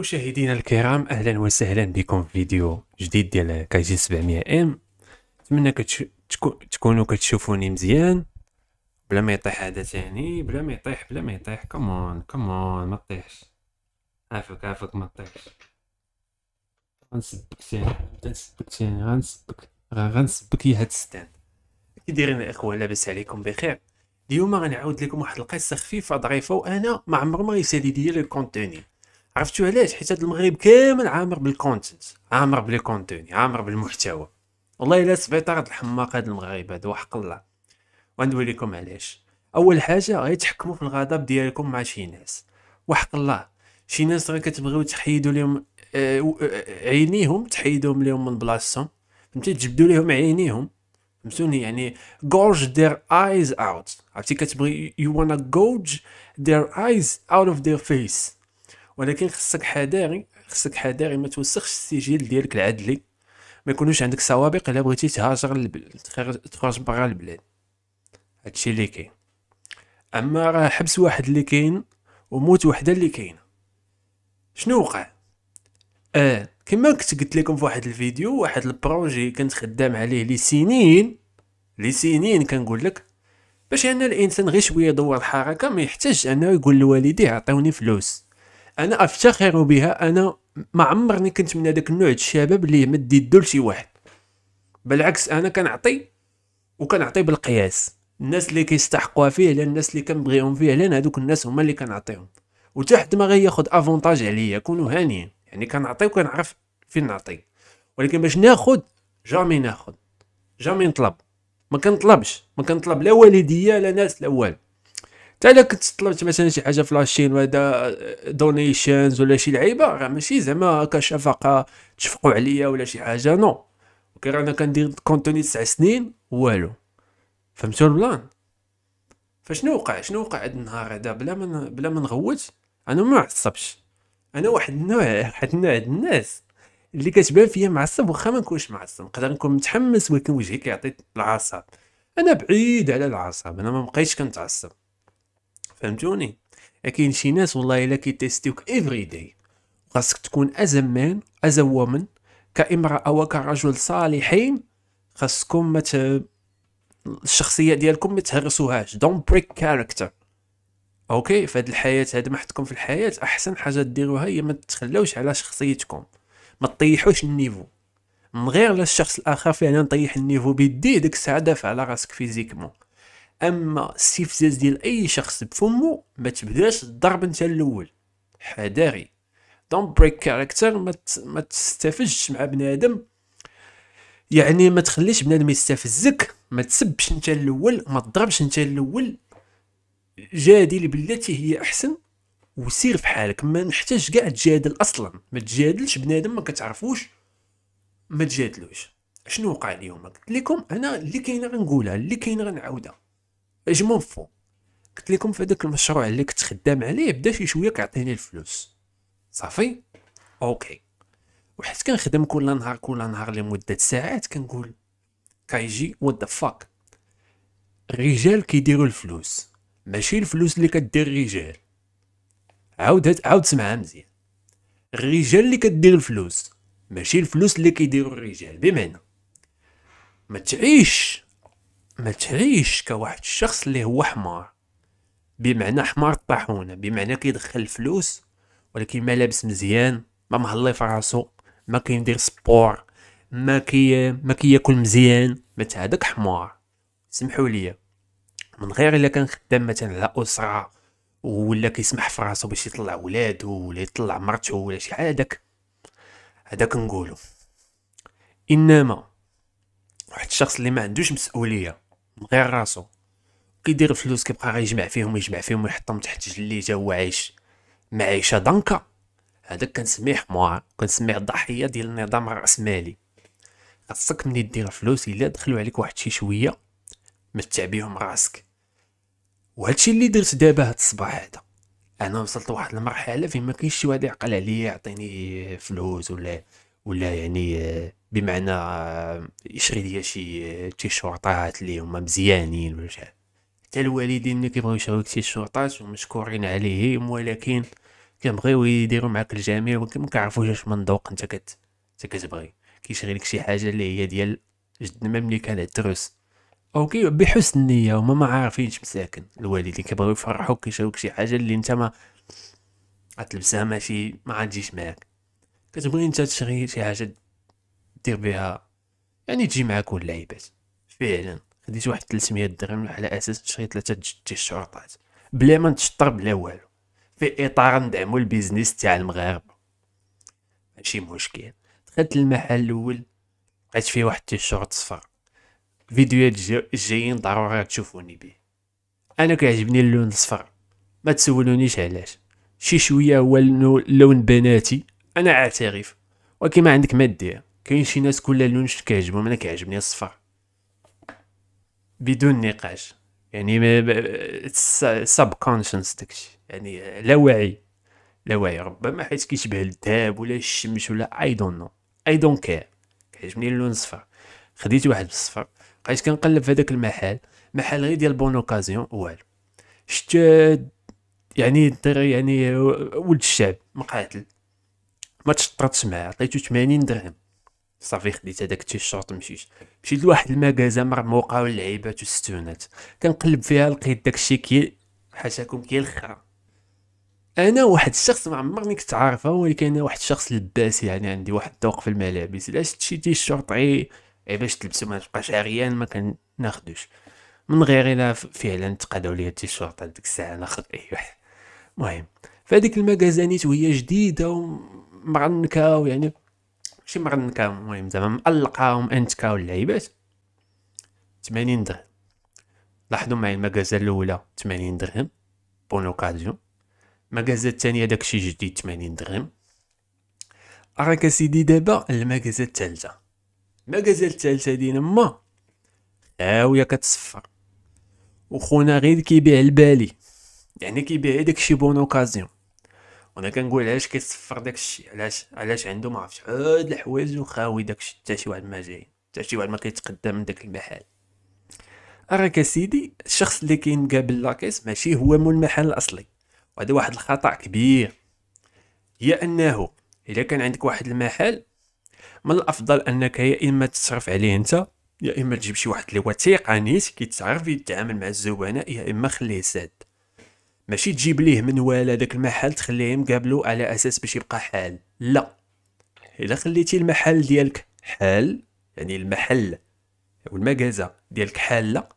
مشاهدينا الكرام اهلا وسهلا بكم في فيديو جديد ديال كايجي 700 ام نتمنى تكونوا كتشوفوني مزيان بلا ما يطيح هذا ثاني بلا ما يطيح بلا ما يطيح كومون كومون ما تطيحش عافاك عافاك ما تطيحش غنسبك ثاني غنسبك ثاني غنسبك غنسبك يا هاد الستان كي دايرين الاخوه لاباس عليكم بخير اليوم غنعاود لكم واحد القصه خفيفه ظريفه وانا ما عمر ما يسالي ليا لو كونتوني عرفتوا علاش حيت هذا المغرب كامل عامر بالكونتنت عامر بلي كونتوني عامر بالمحتوى والله الا سبيطار هاد الحماق هاد المغرب هذا وحق الله وندوي لكم علاش اول حاجه غيتحكموا في الغضب ديالكم مع شي ناس وحق الله شي ناس راه كتبغيو تحيدوا لهم آه، آه، آه، عينيهم تحيدوهم لهم من بلاصتهم فهمتي تجبدوا لهم عينيهم فهمتوني يعني gorge their eyes out عرفتي كتبغي you wanna gorge their eyes out of their face ولكن خصك حذاري خصك حذاري ما توسخش السجل ديالك العدلي ما يكونوش عندك سوابق الا بغيتي تهاجر للبلاد تخرج برا البلاد هادشي اللي كاين اما راه حبس واحد اللي كاين وموت وحده اللي كاين شنو وقع اه كما كنت قلت لكم في واحد الفيديو واحد البروجي كنت خدام عليه لسنين لسنين كنقول لك باش ان الانسان غير شويه يدور الحركه ما يحتاجش انه يقول لوالديه عطيوني فلوس انا افتخر بها انا ما عمرني كنت من هذاك النوع الشباب اللي يمد يدو لشي واحد بالعكس انا كنعطي وكنعطي بالقياس الناس اللي كيستحقوها فيه لان الناس اللي كنبغيهم فيه لان هذوك الناس هما اللي كنعطيهم وتحت ما غياخد افونتاج عليا كونو هانيين يعني كنعطي وكنعرف فين نعطي ولكن باش ناخد جامي ناخد جامي نطلب ما كنطلبش ما كنطلب لا والديا لا ناس لا والو حتى الا كنت طلبت مثلا شي حاجه في لاشين ولا دونيشنز ولا شي لعيبه راه ماشي زعما هكا شفقه تشفقوا عليا ولا شي حاجه نو كي انا كندير كونتوني تسع سنين والو فهمتوا البلان فشنو وقع شنو وقع هاد النهار هذا بلا ما بلا ما نغوت انا ما معصبش انا واحد النوع واحد النوع الناس اللي كتبان فيا معصب واخا ما نكونش معصب نقدر نكون متحمس ولكن وجهي كيعطي العصب انا بعيد على العصب انا ما بقيتش كنتعصب فهمتوني لكن شي ناس والله الا كيتيستيوك افري داي خاصك تكون ازمان وومن كامراه وكرجل صالحين خاصكم مت الشخصيه ديالكم ما تهرسوهاش دون بريك كاركتر اوكي فهاد الحياه هاد محتكم في الحياه احسن حاجه ديروها هي ما تخلوش على شخصيتكم ما تطيحوش النيفو من غير لا الشخص الاخر فعلا طيح النيفو بيديه ديك الساعه دافع على راسك فيزيكمون اما استفزاز ديال اي شخص بفمو ما تبداش الضرب انت الاول حذاري دون بريك كاركتر ما ما تستفزش مع بنادم يعني ما تخليش بنادم يستفزك ما تسبش انت الاول ما تضربش انت الاول جادل بالتي هي احسن وسير في حالك ما نحتاج كاع تجادل اصلا ما تجادلش بنادم ما كتعرفوش ما تجادلوش شنو وقع اليوم قلت لكم انا اللي كاينه غنقولها اللي كاينه غنعاودها مون فو قلت لكم في هذاك المشروع اللي كنت خدام عليه بدا شي شويه كيعطيني الفلوس صافي اوكي وحيت كنخدم كل نهار كل نهار لمده ساعات كنقول كايجي وات ذا فاك الرجال كيديروا الفلوس ماشي الفلوس اللي كدير الرجال عاود عاود سمعها مزيان الرجال اللي كدير الفلوس ماشي الفلوس اللي كيديروا الرجال بمعنى ما تعيش ما تعيش كواحد الشخص اللي هو حمار بمعنى حمار الطاحونه بمعنى كيدخل الفلوس ولكن ما لابس مزيان ما مهلي في راسو ما كيدير سبور ما كي ما كياكل مزيان ما هذاك حمار سمحوا لي من غير الا كان خدام مثلا على اسره ولا كيسمح في راسو باش يطلع ولادو ولا يطلع مرتو ولا شي حاجه هذاك هذاك نقولو انما واحد الشخص اللي ما عندوش مسؤوليه من غير راسو كيدير الفلوس كيبقى غيجمع فيهم يجمع فيهم ويحطهم تحت جا هو عايش معيشه دنكا هذاك كنسميه حمار كنسميه ضحيه ديال النظام الراسمالي خاصك ملي دير الفلوس الا دخلوا عليك واحد شي شويه ما تعبيهم راسك وهادشي اللي درت دابا هاد الصباح هذا انا وصلت لواحد المرحله فين ما كاينش شي واحد يعقل عليا يعطيني فلوس ولا ولا يعني آه، بمعنى آه، يشري ليا شي آه، تيشورطات اللي هما مزيانين ولا شي حتى الوالدين كيبغيو يشريو تيشورطات ومشكورين عليهم ولكن كيبغيو يديروا معاك الجميع ولكن مكيعرفوش اش من ذوق انت كت انت كتبغي كيشري لك شي حاجه اللي هي ديال جد ملي كان الدروس او كي بحسن النيه هما ما عارفينش مساكن الوالدين كيبغيو يفرحوك كيشريوك شي حاجه اللي انت ما غتلبسها ماشي ما غتجيش معاك كتبغي انت تشري شي حاجه دير بها يعني تجي معاك اللعيبات فعلا خديت واحد 300 درهم على اساس تشري ثلاثه ديال الشرطات بلا ما نتشطر بلا والو في اطار ندعمو البيزنس تاع المغاربه ماشي مشكل دخلت المحل الاول لقيت فيه واحد التيشيرت صفر فيديوهات جايين ضروري تشوفوني به انا كيعجبني اللون الصفر ما تسولونيش علاش شي شويه هو لون بناتي انا اعترف وكما عندك ما دير كاين شي ناس كل لون كيعجبهم انا كيعجبني الصفر بدون نقاش يعني سب كونشنس داكشي يعني لا واعي لا واعي ربما حيت كيشبه الذهب ولا الشمس ولا اي دون نو اي دون كير كيعجبني اللون الصفر خديت واحد بالصفر بقيت كنقلب في هذاك المحل محل غير ديال بون اوكازيون والو شت يعني الدري يعني ولد الشعب مقاتل ما تشطرتش معاه عطيتو 80 درهم صافي خديت هداك التيشيرت مشيت مشيت لواحد المكازا مرموقه واللعيبات والستونات كنقلب فيها لقيت داكشي كي حاشاكم كي الخرا انا واحد الشخص ما عمرني كنت عارفه ولكن انا واحد الشخص لباس يعني عندي واحد الذوق في الملابس علاش شتي تيشيرت غي غي إيه باش تلبسو ما تبقاش عريان ما كناخدوش من غير الا فعلا تقادو ليا التيشيرت ديك الساعه ناخد اي واحد المهم فهاديك المكازانيت وهي جديده ومعنكه ويعني ماشي مغنكاهم المهم زعما مقلقاهم انتكاو اللعيبات 80 درهم لاحظوا معايا المكازا الاولى 80 درهم بون اوكازيون المكازا الثانيه داكشي جديد 80 درهم راك سيدي دابا المكازا الثالثه المكازا الثالثه دينا ما خاويه كتصفر وخونا غير كيبيع البالي يعني كيبيع داكشي بون اوكازيون انا كنقول علاش كيصفر داكشي علاش علاش عنده ما عرفتش شحال الحوايج وخاوي داكشي حتى شي واحد ما جاي حتى شي واحد ما كيتقدم من داك المحل راك سيدي الشخص اللي كينقابل لاكيس ماشي هو مول المحل الاصلي وهذا واحد الخطا كبير هي انه الا كان عندك واحد المحل من الافضل انك يا اما تصرف عليه انت يا اما تجيب شي واحد اللي هو تيقانيس كيتعرف يتعامل مع الزبناء يا اما خليه ساد ماشي تجيب ليه من والا داك المحل تخليه مقابلو على اساس باش يبقى حال لا الا خليتي المحل ديالك حال يعني المحل والمكازة ديالك حالة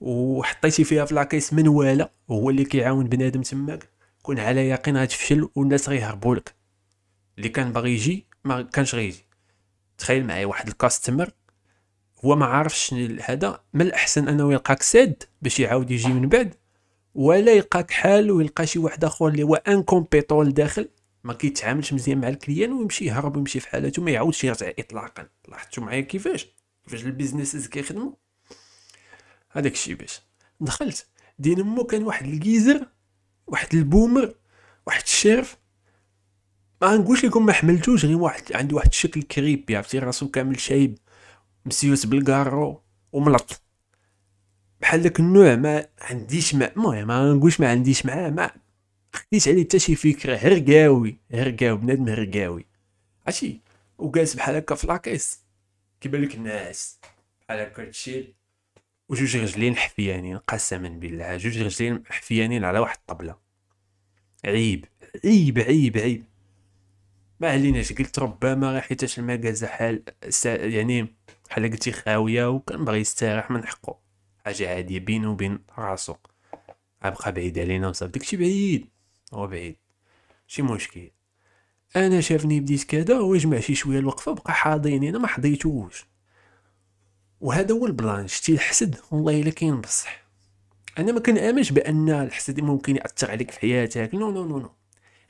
وحطيتي فيها في لاكيس منوالة هو اللي كيعاون بنادم تماك كون على يقين غتفشل والناس غيهربوا لك اللي كان باغي يجي ما كانش غيجي تخيل معايا واحد الكاستمر هو ما عارفش هذا من الاحسن انه يلقاك ساد باش يعاود يجي من بعد ولا يلقاك حال ويلقى شي واحد اخر اللي هو كومبيتون لداخل ما كيتعاملش مزيان مع الكليان ويمشي يهرب ويمشي في حالته ما يعاودش يرجع اطلاقا لاحظتوا معايا كيفاش كيفاش البيزنسز كيخدموا هذاك الشيء باش دخلت دينمو كان واحد الجيزر واحد البومر واحد الشرف ما نقولش لكم ما حملتوش غير واحد عنده واحد الشكل كريبي عرفتي راسو كامل شايب مسيوس بالكارو وملط بحال داك النوع ما عنديش ما المهم ما نقولش ما عنديش معاه ما خديت عليه حتى شي فكره هرقاوي هرقاوي بنادم هرقاوي عرفتي وجالس بحال هكا في لاكيس كيبان لك ناعس بحال هكا تشيل وجوج رجلين حفيانين قسما بالله جوج رجلين حفيانين على واحد الطبله عيب عيب عيب عيب ما عليناش قلت ربما غير حيتاش المكازا حال يعني بحال قلتي خاويه وكان بغي يستريح من حقه حاجه عاديه بينه وبين راسو غيبقى بعيد علينا وصافي داكشي بعيد هو بعيد شي مشكل انا شافني بديت كذا هو جمع شي شويه الوقفه بقى حاضيني انا ما حضيتوش وهذا هو البلان شتي الحسد والله الا كاين بصح انا ما كنامنش بان الحسد ممكن ياثر عليك في حياتك نو نو نو نو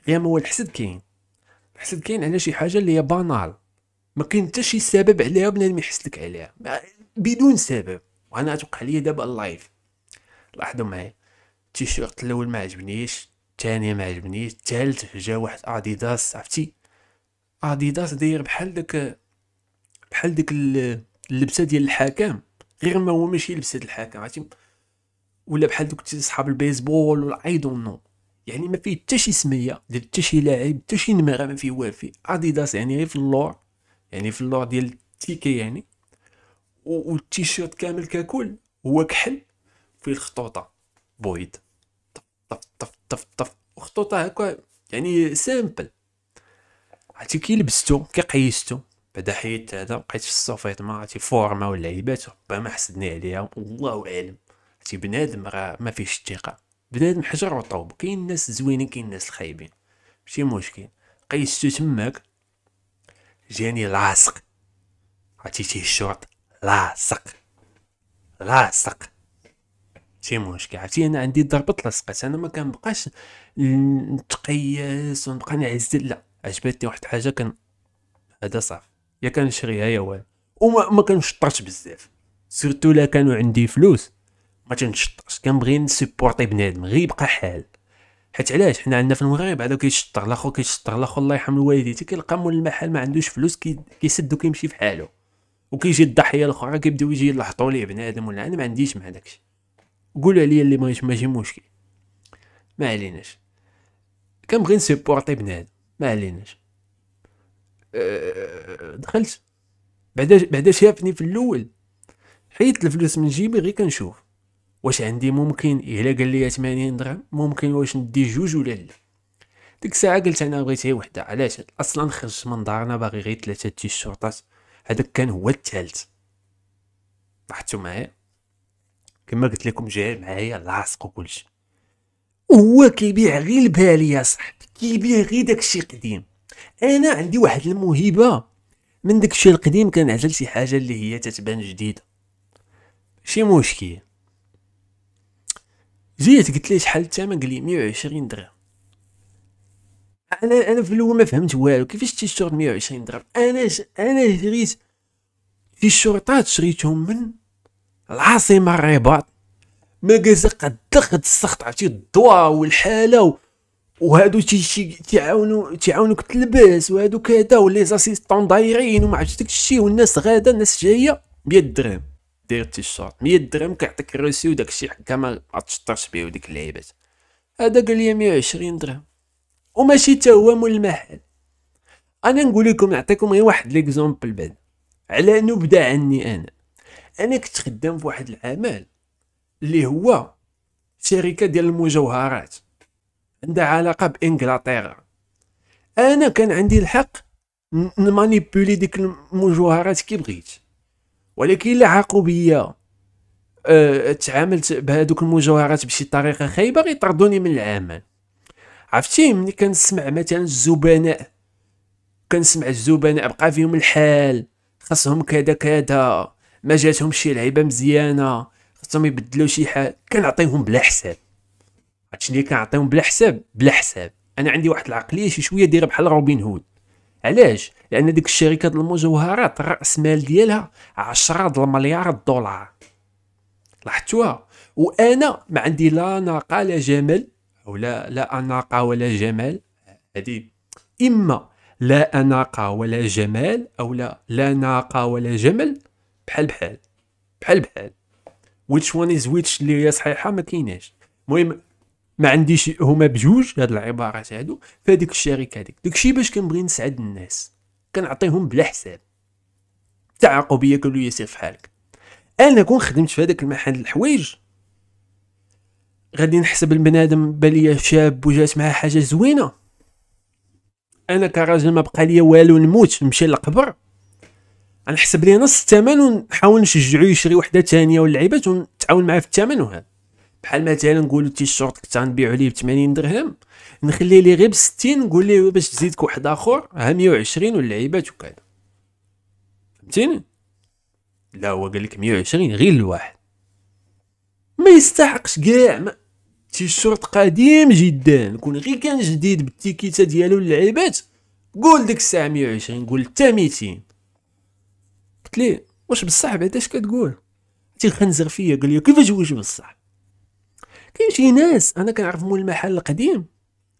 غير هو الحسد كاين الحسد كاين على شي حاجه اللي هي بانال ما كاين حتى شي سبب عليها بلا يحسدك عليها بدون سبب وانا توقع ليا دابا اللايف لاحظوا معايا التيشيرت الاول ما عجبنيش الثاني ما عجبنيش الثالث جا واحد اديداس عرفتي اديداس داير بحال داك بحال داك اللبسه ديال الحكام غير ما هو ماشي لبسه الحكام عرفتي ولا بحال دوك صحاب البيسبول ولا اي دون نو يعني ما فيه حتى شي سميه ديال حتى شي لاعب حتى شي نمره ما فيه والو فيه اديداس يعني غير في اللور يعني في اللور ديال التيكي يعني والتيشيرت كامل ككل هو كحل فيه الخطوطه بويض طف طف طف طف طف وخطوطه هكا يعني سامبل عرفتي كي لبستو كي قيستو بعدا حيدت هذا بقيت في السوفيت ما عرفتي فورما عيبات ربما حسدني عليها والله اعلم عرفتي بنادم راه ما فيهش الثقه بنادم حجر وطوب كاين الناس زوينين كاين الناس الخايبين ماشي مشكل قيستو تماك جاني لاصق عرفتي تيه الشورت لاصق لاصق شي مشكل عرفتي انا عندي ضربه لصقات انا ما كنبقاش نتقيس ونبقى نعزل لا عجبتني واحد الحاجه كان هذا صافي يا كنشريها يا والو وما ما كنشطرش بزاف سيرتو لا كانوا عندي فلوس ما تنشطرش كنبغي نسيبورتي بنادم غير يبقى حال حيت علاش حنا عندنا في المغرب هذا كيشطر لاخو كيشطر لاخو الله يرحم الوالدين تي كيلقى مول المحل ما عندوش فلوس كيسد كي وكيمشي في حاله وكيجي الضحيه الاخرى كيبداو يجي يلاحظوا ليه بنادم ولا انا ما عنديش مع داكشي قول عليا اللي بغيت ماشي مشكل ما عليناش كنبغي نسيبورتي بنادم ما عليناش أه، دخلت بعدا بعدا شافني في الاول حيت الفلوس من جيبي غير كنشوف واش عندي ممكن الا قال لي 80 درهم ممكن واش ندي جوج ولا لا ديك الساعه قلت انا بغيت غير وحده علاش اصلا خرجت من دارنا باغي غير ثلاثه ديال هذاك كان هو الثالث لاحظتوا معايا كما قلت لكم جاي معايا لاصق وكلشي وهو كيبيع غير البالي يا صاحبي كيبيع غير داكشي قديم انا عندي واحد الموهبه من داكشي القديم كنعزل شي حاجه اللي هي تتبان جديده شي مشكل جيت قلت ليه شحال الثمن قال لي 120 درهم انا انا في الاول ما فهمت والو كيفاش مية 120 درهم انا ش... انا شريت في الشرطات شريتهم من العاصمه الرباط ما جالسه قد السخط عرفتي الضوا والحاله و... وهادو تيعاونو تيعاونوك تلبس وهادو كذا ولي زاسيستون دايرين وما عرفتش داكشي والناس غاده الناس جايه 100 درهم داير التيشورت 100 درهم كيعطيك الروسي وداكشي حكا ما تشطرش بيه وديك اللعيبات هذا قال لي 120 درهم وماشي حتى هو مول المحل انا نقول لكم نعطيكم غير واحد ليكزومبل بعد على نبدا عني انا انا كنت خدام في واحد العمل اللي هو شركه ديال المجوهرات عندها علاقه بانجلترا انا كان عندي الحق نمانيبولي ديك المجوهرات كي بغيت ولكن الا عاقوا بيا أه تعاملت بهذوك المجوهرات بشي طريقه خايبه غيطردوني من العمل عرفتي ملي كنسمع مثلا الزبناء كنسمع الزبناء بقى فيهم الحال خاصهم كذا كذا ما جاتهم شي لعيبه مزيانه خاصهم يبدلوا شي حال كنعطيهم بلا حساب هادشي اللي كنعطيهم بلا حساب بلا حساب انا عندي واحد العقليه شي شويه دايره بحال روبين هود علاش لان ديك الشركه المجوهرات راس مال ديالها 10 د المليار دولار لاحظتوها وانا ما عندي لا ناقه لا جمل او لا لا اناقه ولا جمال هذه اما لا اناقه ولا جمال او لا لا ناقه ولا جمل بحال بحال بحال بحال ويتش وان از ويتش اللي هي صحيحه ما كايناش المهم ما عنديش هما بجوج هاد العبارات هادو فهاديك الشركه هاديك داكشي باش كنبغي نسعد الناس كنعطيهم بلا حساب تعاقبيه بيا يسير في حالك فحالك انا كون خدمت في هذاك المحل الحوايج غادي نحسب البنادم باليا شاب وجات معاه حاجه زوينه انا كراجل ما بقى ليا والو نموت نمشي للقبر غنحسب ليه نص الثمن ونحاول نشجعو يشري وحده ثانيه ولا لعيبات ونتعاون معاه في الثمن وهذا بحال مثلا تي شورت كنت غنبيعو ليه ب 80 درهم نخلي ليه غير ب 60 نقول ليه باش تزيدك واحد اخر ها 120 واللعيبات وكذا فهمتيني لا هو قال لك 120 غير الواحد ما يستحقش كاع الشرط قديم جدا كون غير كان جديد بالتيكيتا ديالو للعيبات قول ديك الساعه 120 قول حتى 200 قلت ليه واش بصح بعدا اش كتقول تيخنزر فيا قال لي كيفاش واش بصح كاين شي ناس انا كنعرف مول المحل القديم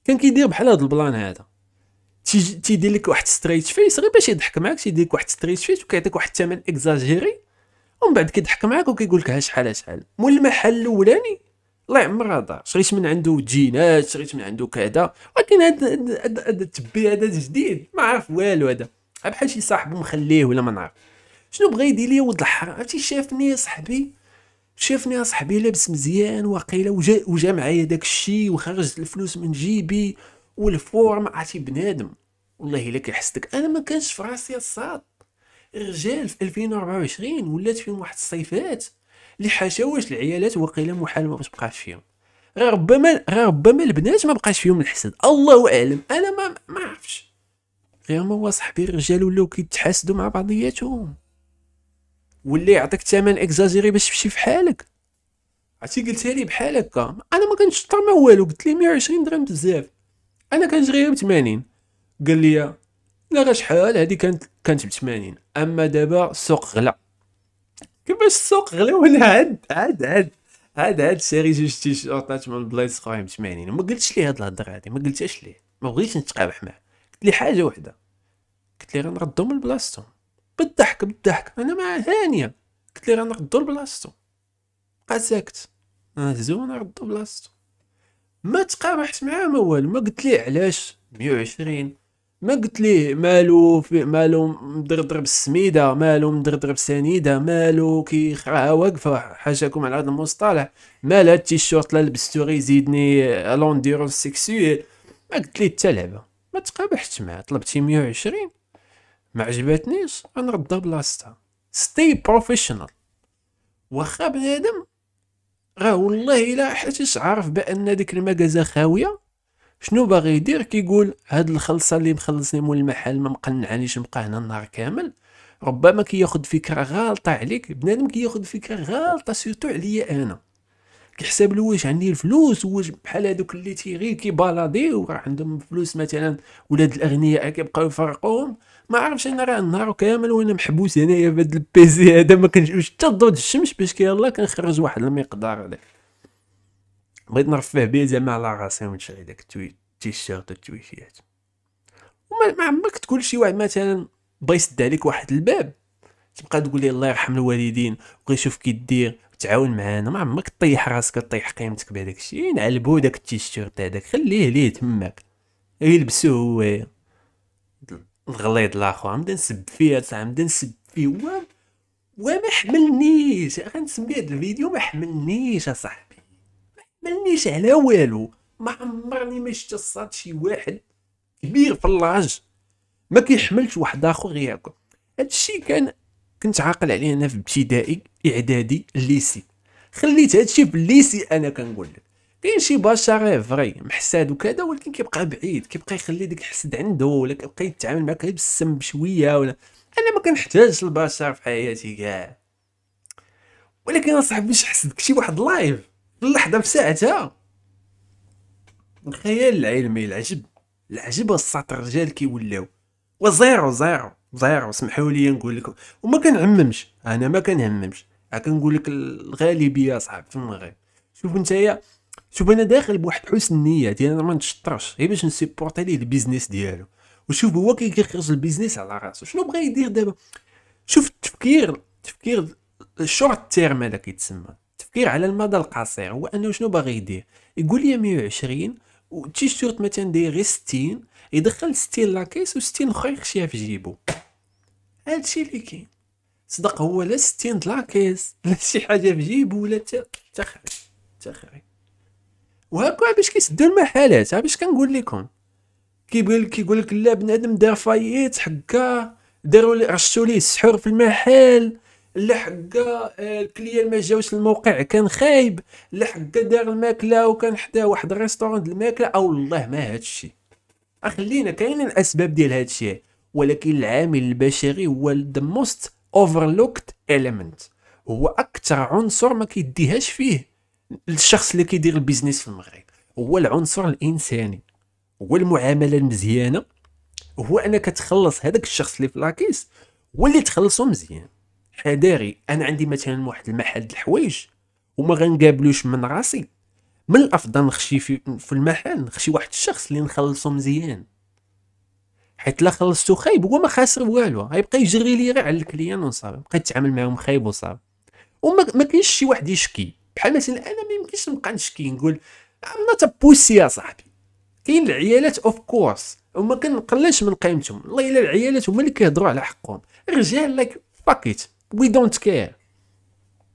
كان كيدير بحال هاد البلان هذا تيدير لك واحد ستريت فيس غير باش يضحك معاك تيدير لك واحد ستريت فيس وكيعطيك واحد الثمن اكزاجيري ومن بعد كيضحك معاك وكيقول لك ها شحال شحال مول المحل الاولاني الله يعمر هذا شريت من عنده جينات شريت من عنده كذا ولكن هذا التبي هذا جديد ما عارف والو هذا بحال شي صاحبو مخليه ولا ما نعرف شنو بغى يدير لي ولد الحرام عرفتي شافني صاحبي شافني صاحبي لابس مزيان واقيلا وجا وجا معايا داك الشيء وخرجت الفلوس من جيبي والفورم عرفتي بنادم والله الا كيحسدك انا ما كانش في راسي الصاد الرجال في 2024 ولات فيهم واحد الصيفات اللي حشاوات العيالات وقيلا محال ما بتبقاش فيهم ربما ربما البنات ما بقاش فيهم الحسد الله اعلم انا ما ما عرفش غير ما هو صاحبي الرجال ولاو كيتحاسدوا مع بعضياتهم ولا يعطيك ثمن اكزاجيري باش تمشي في حالك عرفتي قلتها لي بحال هكا انا ما كنتش ما والو قلت لي 120 درهم بزاف انا غير ب 80 قال لي لا غا شحال هذه كانت كانت ب 80 اما دابا السوق غلا كيفاش السوق غلى ولا عاد عاد عاد عاد عاد سيري جوج عطات من بلايص خويا 80 ما قلتش ليه هاد الهضره هادي ما قلتهاش ليه ما بغيتش نتقابح معاه قلت لي حاجه وحده قلت غنردو من بلاصتو بالضحك بالضحك انا مع هانيه قلت لي غنردو لبلاصتو بقى ساكت هزو نردو بلاصتو ما تقابحت معاه ما والو ما قلت لي علاش 120 ما قلت ليه مالو في مالو مدردر بالسميده مالو مدردر بسنيده مالو كي قراها واقفه حاجاكم على هذا المصطلح مال هاد التيشورت لا لبستوري يزيدني لونديرونس سيكسويل ما قلت ليه حتى لعبه ما تقابحت معاه طلبتي مية وعشرين ما عجبتنيش غنردها بلاصتها ستي بروفيشنال واخا بنادم راه والله الا حتى عارف بان ديك المكازا خاويه شنو باغي يدير كيقول هاد الخلصه اللي مخلصني مول المحل ما مقنعانيش نبقى هنا النهار كامل ربما كياخد فكره غالطه عليك بنادم كياخد فكره غالطه سيرتو عليا انا كيحسب له واش عندي الفلوس واش بحال هادوك اللي تيغي كيبالادي وراه عندهم فلوس مثلا ولاد الاغنياء كيبقاو يفرقوهم ما عرفش انا راه النهار كامل وانا محبوس هنايا في البيزي هذا ما كنجوش حتى ضد الشمس باش كيلا كنخرج واحد المقدار عليه بغيت نرفه بيه زعما على راسي نشري داك و التيشيرت و وما عمرك تقول شي واحد مثلا بغى يسد عليك واحد الباب تبقى تقول لي الله يرحم الوالدين يشوف كي دير تعاون معانا ما عمرك طيح راسك طيح قيمتك بهداك الشيء نعلبو داك التيشيرت هذاك خليه ليه تماك يلبسوه هو الغليظ الاخر نبدا نسب فيه نبدا نسب فيه وما حملنيش غنسمي هاد الفيديو ما حملنيش اصاحبي مانيش على والو ما عمرني ما شفت شي واحد كبير في اللاج ما كيحملش واحد اخر ياكل هادشي كان كنت عاقل عليه انا في ابتدائي اعدادي الليسي خليت هادشي في الليسي انا كنقول لك كاين شي بشر فري محساد وكذا ولكن كيبقى بعيد كيبقى يخلي ديك الحسد عنده ولا كيبقى يتعامل معك غير بالسم بشويه ولا انا ما كنحتاجش البشر في حياتي كاع ولكن اصاحبي باش حسدك شي واحد لايف اللحظه في ساعتها الخيال العلمي العجب العجب السطر الرجال كيولاو وزيرو زيرو زيرو سمحوا لي نقول لكم وما كنعممش انا ما كنهممش كنقول لك الغالبيه صعب في المغرب شوف نتايا شوف انا داخل بواحد حسن النيه يعني انا ما نشطرش غير باش نسيبورتي ليه البيزنس ديالو وشوف هو كي كيخرج البيزنس على راسو شنو بغا يدير دابا شوف التفكير التفكير الشورت تيرم هذا كيتسمى التفكير على المدى القصير هو انه شنو باغي يدير يقول لي 120 وتيشيرت مثلا داير غير 60 يدخل 60 لاكيس و60 اخرى يخشيها في جيبو هادشي اللي كاين صدق هو لا 60 لاكيس لا شي حاجه في جيبو ولا تخرج تخرج وهاكا باش كيسدوا المحلات ها باش كنقول لكم كيقول كيقول لك لا بنادم دار فايت حكا داروا رشوا ليه السحور في المحل لحقا آه، الكليان ما جاوش الموقع كان خايب لحقا دار الماكله وكان حدا واحد ريستورون الماكله او الله ما هادشي آه، خلينا كاين الاسباب ديال هادشي ولكن العامل البشري هو ذا موست اوفرلوكت element هو اكثر عنصر ما كيديهاش فيه الشخص اللي كيدير البيزنس في المغرب هو العنصر الانساني هو المعامله المزيانه هو انك تخلص هذاك الشخص اللي في لاكيس واللي تخلصو مزيان حذاري انا عندي مثلا واحد المحل د الحوايج وما غنقابلوش من راسي من الافضل نخشي في, في المحل نخشي واحد الشخص اللي نخلصو مزيان حيت لا خلصتو خايب هو ما خاسر والو غيبقى يجري لي غير على الكليان وصافي بقى يتعامل معاهم خايب وصافي وما ما كاينش شي واحد يشكي بحال مثلا انا ما يمكنش نبقى نشكي نقول انا تبوسي يا صاحبي كاين العيالات اوف كورس وما كنقلش من قيمتهم الله الا العيالات هما اللي كيهضروا على حقهم الرجال لايك فاكيت وي دونت كير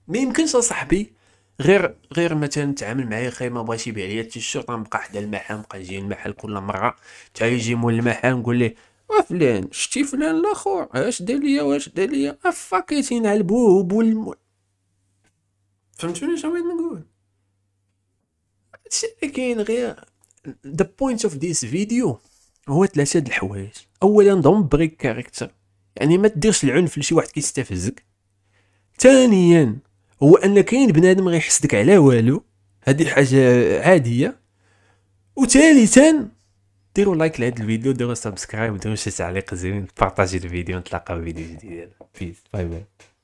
ما يمكنش صاحبي غير غير مثلا تعامل معايا خير ما بغاش يبيع ليا التيشيرت غنبقى حدا المحل نبقى نجي المحل كل مره تا يجي مول المحل نقول ليه أه فلان شتي فلان الاخر اش دار ليا واش دار ليا افاكيتين أه على البوب والم فهمتوني اش بغيت نقول هادشي اللي كاين غير ذا بوينت اوف ذيس فيديو هو ثلاثه د الحوايج اولا دون بريك كاركتر يعني ما ديرش العنف لشي واحد كيستفزك ثانيا هو ان كاين بنادم غيحسدك على والو هذه حاجه عاديه وثالثا ديروا لايك لهذا الفيديو ديروا سبسكرايب ديروا شي تعليق زين بارطاجي الفيديو نتلاقاو فيديو جديد بيس باي باي